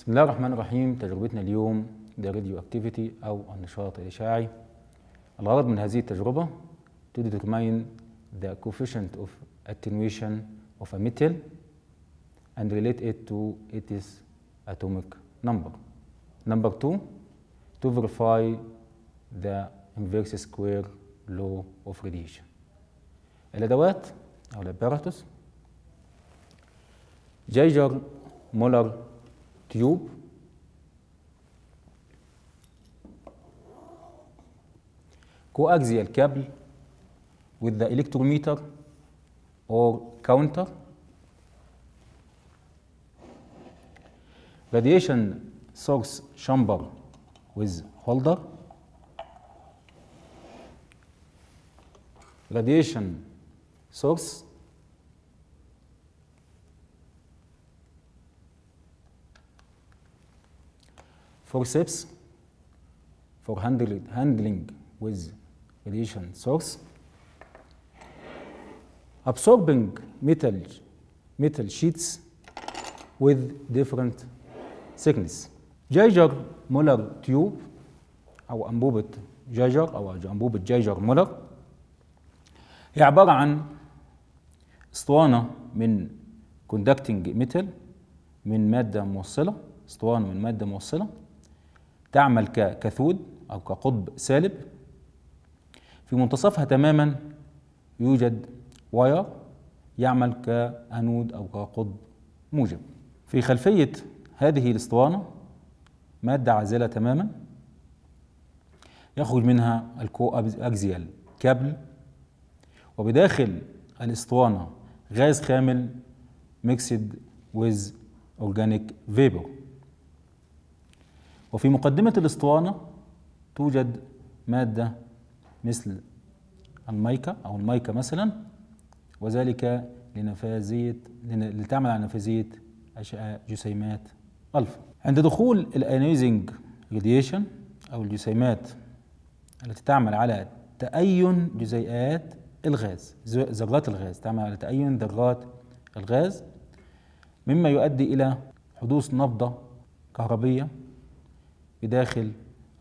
بسم الله الرحمن الرحيم تجربتنا اليوم ده راديو اكتيفيتي او النشاط الاشعاعي الغرض من هذه التجربه to determine the coefficient of attenuation of a metal and relate it to its atomic number. Number two, to verify the inverse square law of radiation. الأدوات أو الأباراتوس جيجر مولر تيوب coaxial cable with the electrometer or counter radiation source chamber with holder radiation source forceps for handling, handling with radiation source, absorbing metal, metal sheets with different thickness. جايجر مولر تيوب أو أنبوبة جايجر أو أنبوبة جايجر مولر هي عبارة عن اسطوانة من كوندكتنج ميتال من مادة موصلة اسطوانة من مادة موصلة تعمل ككاثود أو كقطب سالب في منتصفها تماما يوجد واير يعمل كأنود أو كقطب موجب في خلفية هذه الاسطوانة مادة عازلة تماما يخرج منها الكو أكزيال كابل وبداخل الاسطوانة غاز خامل ميكسد ويز أورجانيك فيبر وفي مقدمة الاسطوانة توجد مادة مثل المايكا أو المايكا مثلا وذلك لنفاذية لتعمل على نفاذية أشعة جسيمات ألفا عند دخول الأنيزنج راديشن أو الجسيمات التي تعمل على تأين جزيئات الغاز ذرات الغاز تعمل على تأين ذرات الغاز مما يؤدي إلى حدوث نبضة كهربية بداخل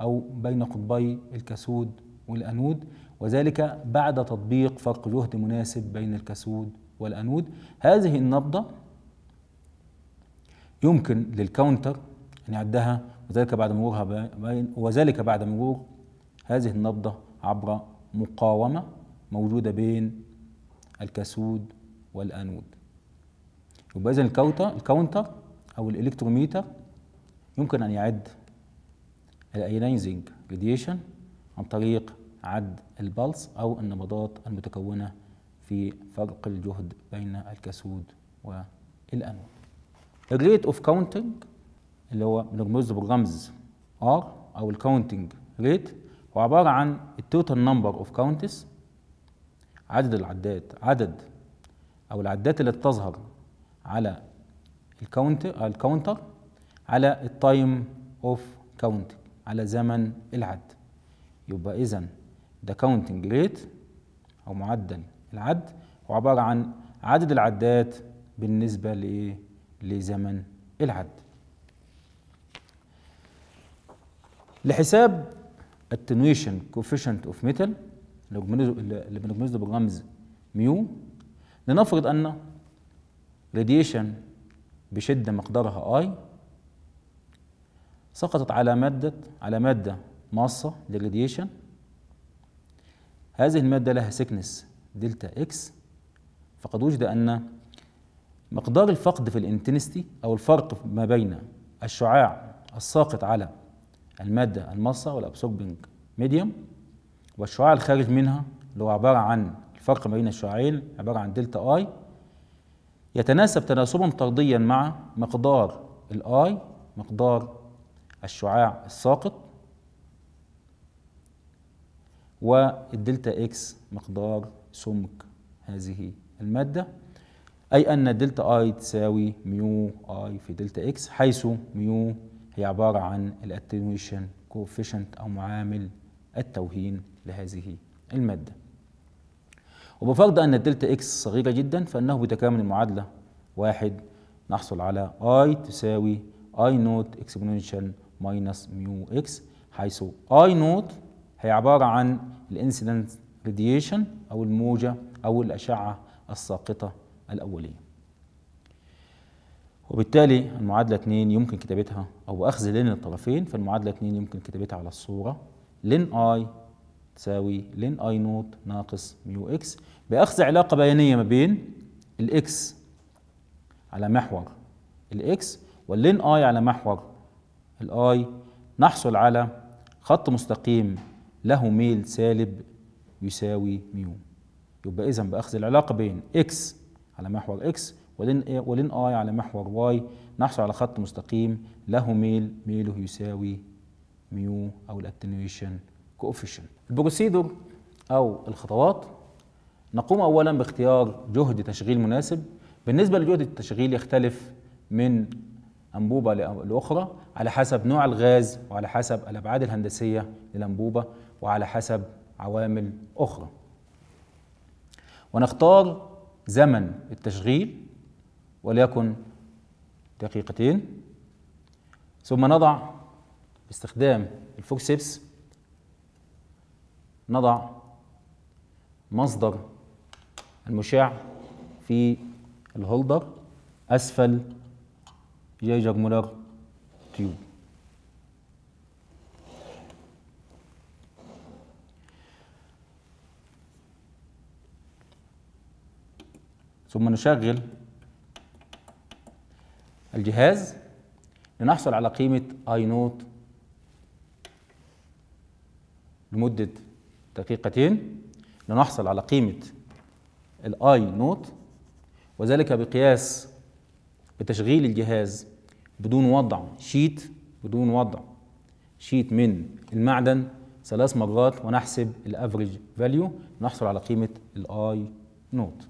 أو بين قطبي الكسود والأنود وذلك بعد تطبيق فرق جهد مناسب بين الكسود والأنود هذه النبضة يمكن للكاونتر أن يعدها وذلك بعد مرورها بين وذلك بعد مرور هذه النبضة عبر مقاومة موجودة بين الكسود والأنود يبقى إذا الكاونتر أو الإلكتروميتر يمكن أن يعد الايونايزنج راديشن عن طريق عد البلس او النبضات المتكونه في فرق الجهد بين الكسود والانود. الريت اوف كاونتنج اللي هو بنرمزه بالرمز ار او الكاونتنج ريت هو عباره عن التوتال نمبر اوف كاونتس عدد العدات عدد او العدات اللي بتظهر على الكاونت الكاونتر على التايم اوف كاونتنج على زمن العد يبقى إذا ده كاونتنج ريت أو معدل العد هو عبارة عن عدد العدات بالنسبة لإيه؟ لزمن العد لحساب التنويشن كوفيشنت اوف ميتال اللي بنجمزه بالرمز ميو لنفرض ان راديشن بشده مقدارها اي سقطت على مادة على مادة ماصة ديجريديشن هذه المادة لها سكنس دلتا اكس فقد وجد أن مقدار الفقد في الانتنستي أو الفرق ما بين الشعاع الساقط على المادة الماصة والأبسوربنج ميديوم والشعاع الخارج منها اللي هو عبارة عن الفرق ما بين الشعاعين عبارة عن دلتا اي يتناسب تناسبا طرديا مع مقدار الاي مقدار الشعاع الساقط والدلتا اكس مقدار سمك هذه المادة أي أن دلتا اي تساوي ميو اي في دلتا اكس حيث ميو هي عبارة عن الاتنويشن كوفيشنت أو معامل التوهين لهذه المادة وبفرض أن الدلتا اكس صغيرة جدا فإنه بتكامل المعادلة واحد نحصل على اي تساوي اي نوت اكسبوننشال ماينس ميو اكس حيث اي نوت هي عباره عن الانسيدنت راديشن او الموجه او الاشعه الساقطه الاوليه وبالتالي المعادلة 2 يمكن كتابتها أو أخذ لين الطرفين فالمعادلة 2 يمكن كتابتها على الصورة لين اي تساوي لين اي نوت ناقص ميو اكس بأخذ علاقة بيانية ما بين الاكس على محور الاكس واللين اي على محور الاي نحصل على خط مستقيم له ميل سالب يساوي ميو يبقى اذا باخذ العلاقه بين اكس على محور اكس ولين ولين اي على محور واي نحصل على خط مستقيم له ميل ميله يساوي ميو او الاتنيويشن كوفيشن البروسيدور او الخطوات نقوم اولا باختيار جهد تشغيل مناسب بالنسبه لجهد التشغيل يختلف من أنبوبة لأخرى على حسب نوع الغاز وعلى حسب الأبعاد الهندسية للأنبوبة وعلى حسب عوامل أخرى ونختار زمن التشغيل وليكن دقيقتين ثم نضع باستخدام الفوكسيبس نضع مصدر المشع في الهولدر أسفل جاي جاكمولار تيوب ثم نشغل الجهاز لنحصل على قيمة اي نوت لمدة دقيقتين لنحصل على قيمة الاي نوت وذلك بقياس بتشغيل الجهاز بدون وضع شيت بدون وضع شيت من المعدن ثلاث مرات ونحسب الافريج فاليو نحصل على قيمه الاي نوت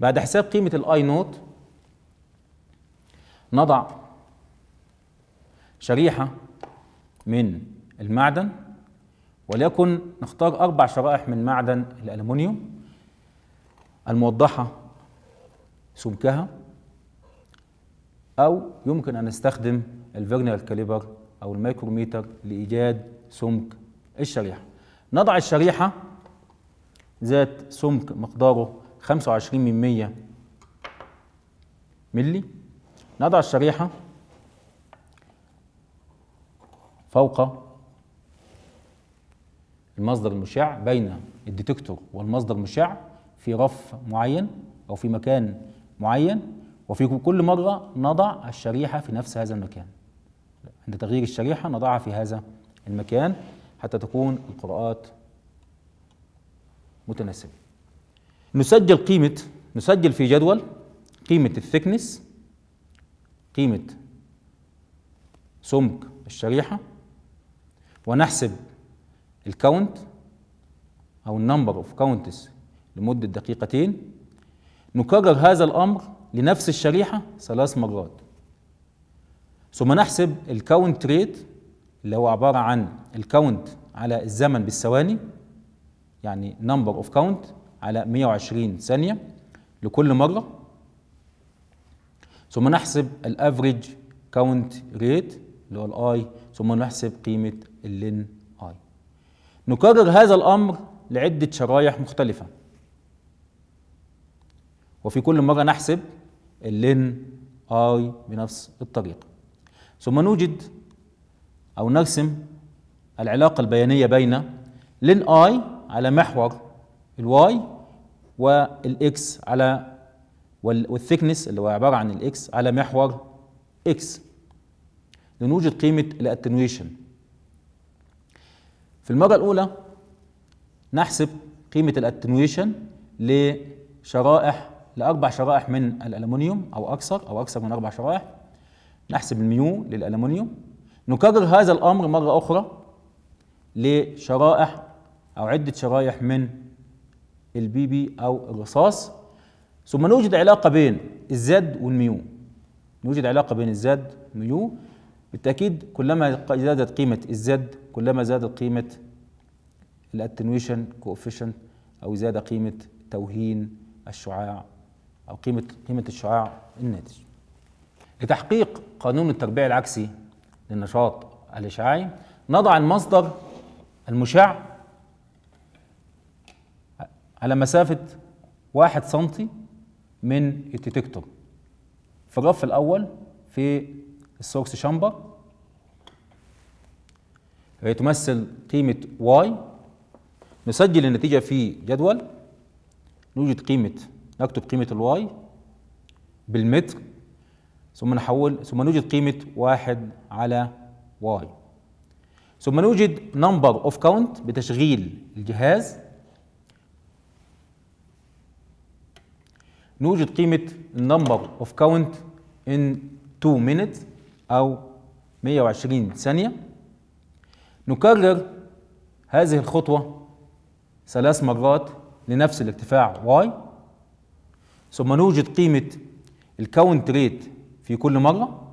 بعد حساب قيمه الاي نوت نضع شريحه من المعدن وليكن نختار اربع شرائح من معدن الالومنيوم الموضحه سمكها أو يمكن أن نستخدم الفيرنال كاليبر أو الميكروميتر لإيجاد سمك الشريحة نضع الشريحة ذات سمك مقداره 25 من 100 ملي نضع الشريحة فوق المصدر المشع بين الديتكتور والمصدر المشع في رف معين أو في مكان معين وفي كل مرة نضع الشريحة في نفس هذا المكان عند تغيير الشريحة نضعها في هذا المكان حتى تكون القراءات متناسبة نسجل قيمة نسجل في جدول قيمة الثكنس قيمة سمك الشريحة ونحسب الكاونت أو النمبر أوف كاونتس لمدة دقيقتين نكرر هذا الأمر لنفس الشريحة ثلاث مرات ثم نحسب الكاونت ريت اللي هو عبارة عن الكاونت على الزمن بالثواني يعني نمبر اوف كاونت على 120 ثانية لكل مرة ثم نحسب الافريج كاونت ريت اللي هو الاي ثم نحسب قيمة اللين اي نكرر هذا الامر لعدة شرايح مختلفة وفي كل مرة نحسب اللين اي بنفس الطريقة ثم نوجد أو نرسم العلاقة البيانية بين لين اي على محور الواي والاكس على والثيكنس اللي هو عبارة عن الاكس على محور اكس لنوجد قيمة الاتنويشن في المرة الأولى نحسب قيمة الاتنويشن لشرائح لأربع شرائح من الالومنيوم أو أكثر أو أكثر من أربع شرائح نحسب الميو للالومنيوم نكرر هذا الأمر مرة أخرى لشرائح أو عدة شرائح من البي بي أو الرصاص ثم نوجد علاقة بين الزد والميو نوجد علاقة بين الزد والميو بالتأكيد كلما زادت قيمة الزد كلما زادت قيمة الاتنويشن كوفيشنت أو زاد قيمة توهين الشعاع أو قيمة قيمة الشعاع الناتج لتحقيق قانون التربيع العكسي للنشاط الإشعاعي نضع المصدر المشع على مسافة واحد سنتي من الديتكتور في الرف الأول في السورس شامبر هي تمثل قيمة واي نسجل النتيجة في جدول نوجد قيمة نكتب قيمة الواي بالمتر ثم نحول ثم نوجد قيمة واحد على واي ثم نوجد نمبر اوف كاونت بتشغيل الجهاز نوجد قيمة نمبر اوف كاونت ان 2 minutes او 120 ثانية نكرر هذه الخطوة ثلاث مرات لنفس الارتفاع واي ثم نوجد قيمة الكاونت ريت في كل مرة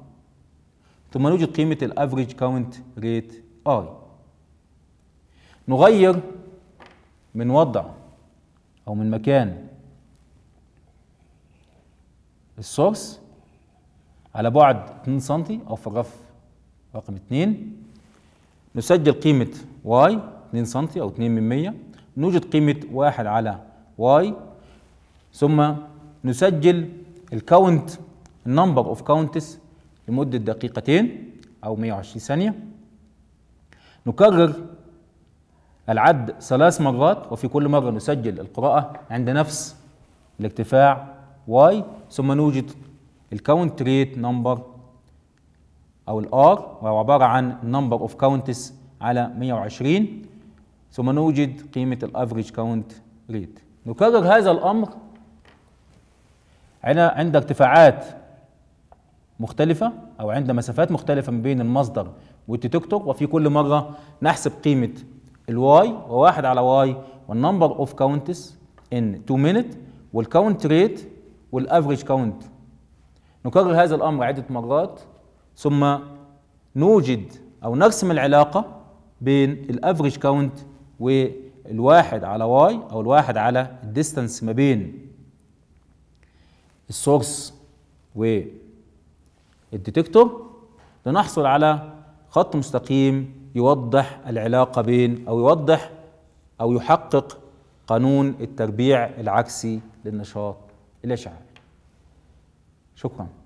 ثم نوجد قيمة الافريج كاونت ريت اي نغير من وضع او من مكان السورس على بعد 2 سم او في الرف رقم 2 نسجل قيمة y 2 سم او 2 من 100 نوجد قيمة 1 على y ثم نسجل الكاونت النمبر اوف كاونتس لمده دقيقتين او 120 ثانيه نكرر العد ثلاث مرات وفي كل مره نسجل القراءه عند نفس الارتفاع واي ثم نوجد الكاونت ريت نمبر او الار وهو عباره عن نمبر اوف كاونتس على 120 ثم نوجد قيمه الافريج كاونت ريت نكرر هذا الامر عند ارتفاعات مختلفة أو عند مسافات مختلفة ما بين المصدر والديتكتور وفي كل مرة نحسب قيمة الواي وواحد على واي والنمبر اوف كاونتس ان 2 مينت والكاونت ريت والافريج كاونت نكرر هذا الامر عده مرات ثم نوجد او نرسم العلاقه بين الافريج كاونت والواحد على واي او الواحد على الديستانس ما بين السورس والديتكتور لنحصل على خط مستقيم يوضح العلاقة بين أو يوضح أو يحقق قانون التربيع العكسي للنشاط الإشعاعي شكراً